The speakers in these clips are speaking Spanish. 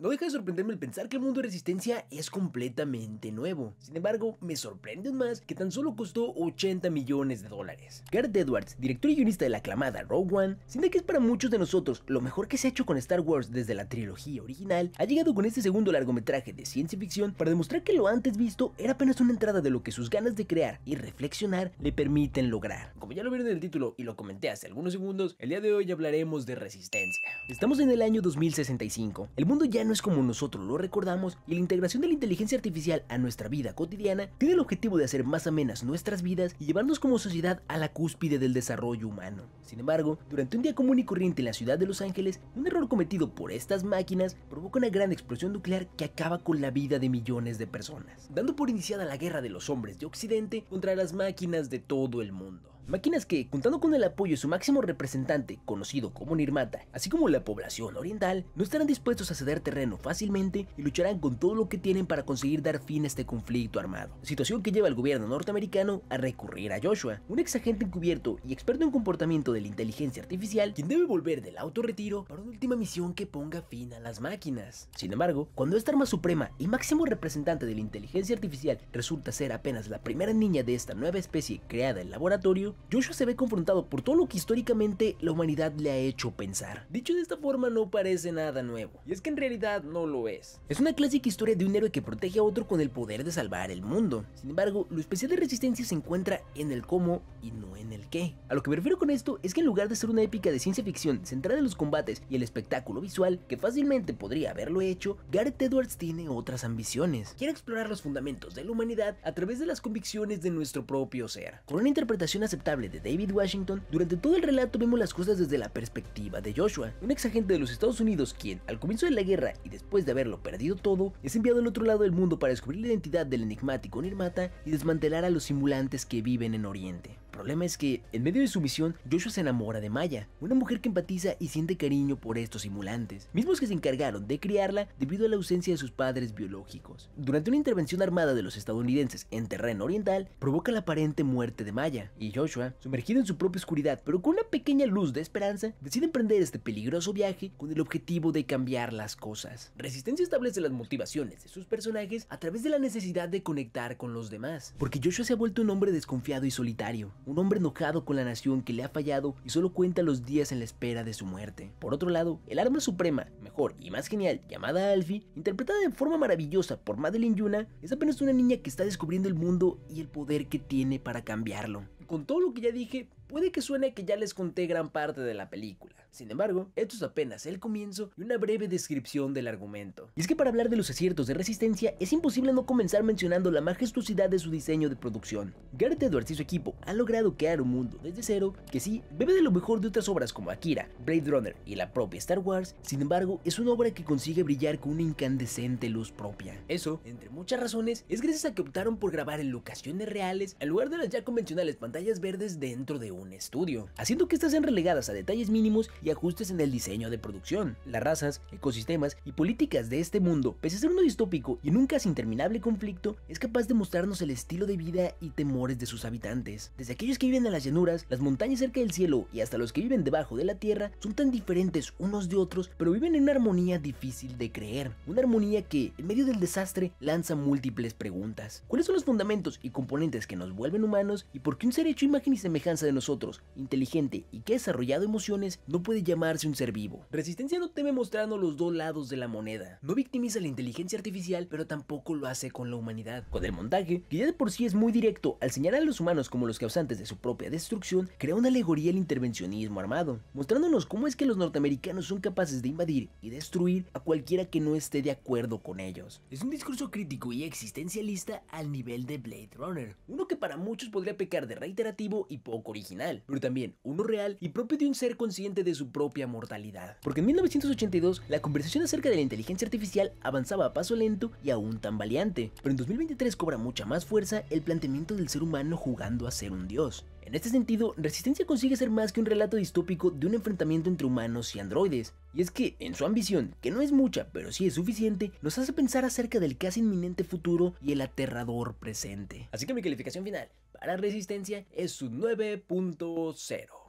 No deja de sorprenderme el pensar que el mundo de resistencia es completamente nuevo. Sin embargo, me sorprende más que tan solo costó 80 millones de dólares. Gareth Edwards, director y guionista de la aclamada Rogue One, siente que es para muchos de nosotros lo mejor que se ha hecho con Star Wars desde la trilogía original, ha llegado con este segundo largometraje de ciencia ficción para demostrar que lo antes visto era apenas una entrada de lo que sus ganas de crear y reflexionar le permiten lograr. Como ya lo vieron en el título y lo comenté hace algunos segundos, el día de hoy hablaremos de resistencia. Estamos en el año 2065. El mundo ya no es como nosotros lo recordamos y la integración de la inteligencia artificial a nuestra vida cotidiana tiene el objetivo de hacer más amenas nuestras vidas y llevarnos como sociedad a la cúspide del desarrollo humano. Sin embargo, durante un día común y corriente en la ciudad de Los Ángeles, un error cometido por estas máquinas provoca una gran explosión nuclear que acaba con la vida de millones de personas, dando por iniciada la guerra de los hombres de Occidente contra las máquinas de todo el mundo. Máquinas que, contando con el apoyo de su máximo representante, conocido como Nirmata, así como la población oriental, no estarán dispuestos a ceder terreno fácilmente y lucharán con todo lo que tienen para conseguir dar fin a este conflicto armado. Situación que lleva al gobierno norteamericano a recurrir a Joshua, un ex agente encubierto y experto en comportamiento de la inteligencia artificial, quien debe volver del autorretiro para una última misión que ponga fin a las máquinas. Sin embargo, cuando esta arma suprema y máximo representante de la inteligencia artificial resulta ser apenas la primera niña de esta nueva especie creada en laboratorio, Joshua se ve confrontado por todo lo que históricamente la humanidad le ha hecho pensar. Dicho de esta forma no parece nada nuevo, y es que en realidad no lo es. Es una clásica historia de un héroe que protege a otro con el poder de salvar el mundo. Sin embargo, lo especial de Resistencia se encuentra en el cómo y no en el qué. A lo que me refiero con esto es que en lugar de ser una épica de ciencia ficción centrada en los combates y el espectáculo visual, que fácilmente podría haberlo hecho, Gareth Edwards tiene otras ambiciones. Quiere explorar los fundamentos de la humanidad a través de las convicciones de nuestro propio ser, con una interpretación aceptada de David Washington, durante todo el relato vemos las cosas desde la perspectiva de Joshua, un ex agente de los Estados Unidos quien, al comienzo de la guerra y después de haberlo perdido todo, es enviado al otro lado del mundo para descubrir la identidad del enigmático Nirmata y desmantelar a los simulantes que viven en Oriente. El problema es que, en medio de su misión, Joshua se enamora de Maya, una mujer que empatiza y siente cariño por estos simulantes, mismos que se encargaron de criarla debido a la ausencia de sus padres biológicos. Durante una intervención armada de los estadounidenses en terreno oriental, provoca la aparente muerte de Maya, y Joshua Joshua, sumergido en su propia oscuridad, pero con una pequeña luz de esperanza, decide emprender este peligroso viaje con el objetivo de cambiar las cosas. Resistencia establece las motivaciones de sus personajes a través de la necesidad de conectar con los demás, porque Joshua se ha vuelto un hombre desconfiado y solitario, un hombre enojado con la nación que le ha fallado y solo cuenta los días en la espera de su muerte. Por otro lado, el arma suprema, mejor y más genial, llamada Alfie, interpretada de forma maravillosa por Madeline Yuna, es apenas una niña que está descubriendo el mundo y el poder que tiene para cambiarlo con todo lo que ya dije, Puede que suene que ya les conté gran parte de la película, sin embargo, esto es apenas el comienzo y una breve descripción del argumento. Y es que para hablar de los aciertos de Resistencia es imposible no comenzar mencionando la majestuosidad de su diseño de producción. Gareth Edwards y su equipo han logrado crear un mundo desde cero que sí, bebe de lo mejor de otras obras como Akira, Blade Runner y la propia Star Wars, sin embargo, es una obra que consigue brillar con una incandescente luz propia. Eso, entre muchas razones, es gracias a que optaron por grabar en locaciones reales en lugar de las ya convencionales pantallas verdes dentro de un estudio, haciendo que estas sean relegadas a detalles mínimos y ajustes en el diseño de producción. Las razas, ecosistemas y políticas de este mundo, pese a ser uno distópico y en un casi interminable conflicto, es capaz de mostrarnos el estilo de vida y temores de sus habitantes. Desde aquellos que viven en las llanuras, las montañas cerca del cielo y hasta los que viven debajo de la tierra, son tan diferentes unos de otros, pero viven en una armonía difícil de creer. Una armonía que, en medio del desastre, lanza múltiples preguntas. ¿Cuáles son los fundamentos y componentes que nos vuelven humanos y por qué un ser hecho imagen y semejanza de nosotros otros, inteligente y que ha desarrollado emociones, no puede llamarse un ser vivo. Resistencia no teme mostrando los dos lados de la moneda. No victimiza la inteligencia artificial, pero tampoco lo hace con la humanidad. Con el montaje, que ya de por sí es muy directo al señalar a los humanos como los causantes de su propia destrucción, crea una alegoría al intervencionismo armado, mostrándonos cómo es que los norteamericanos son capaces de invadir y destruir a cualquiera que no esté de acuerdo con ellos. Es un discurso crítico y existencialista al nivel de Blade Runner, uno que para muchos podría pecar de reiterativo y poco original pero también uno real y propio de un ser consciente de su propia mortalidad. Porque en 1982 la conversación acerca de la inteligencia artificial avanzaba a paso lento y aún tan tambaleante, pero en 2023 cobra mucha más fuerza el planteamiento del ser humano jugando a ser un dios. En este sentido, Resistencia consigue ser más que un relato distópico de un enfrentamiento entre humanos y androides, y es que, en su ambición, que no es mucha pero sí es suficiente, nos hace pensar acerca del casi inminente futuro y el aterrador presente. Así que mi calificación final para Resistencia es su 9.0.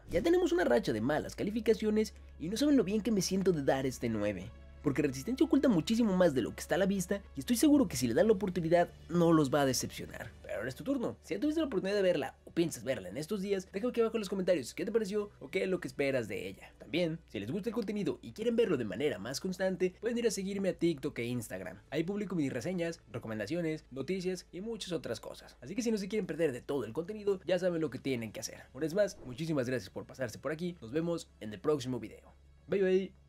Ya tenemos una racha de malas calificaciones y no saben lo bien que me siento de dar este 9 porque Resistencia oculta muchísimo más de lo que está a la vista y estoy seguro que si le dan la oportunidad no los va a decepcionar ahora es tu turno. Si ya tuviste la oportunidad de verla o piensas verla en estos días, deja aquí abajo en los comentarios qué te pareció o qué es lo que esperas de ella. También, si les gusta el contenido y quieren verlo de manera más constante, pueden ir a seguirme a TikTok e Instagram. Ahí publico mis reseñas, recomendaciones, noticias y muchas otras cosas. Así que si no se quieren perder de todo el contenido, ya saben lo que tienen que hacer. Una vez más, muchísimas gracias por pasarse por aquí. Nos vemos en el próximo video. Bye bye.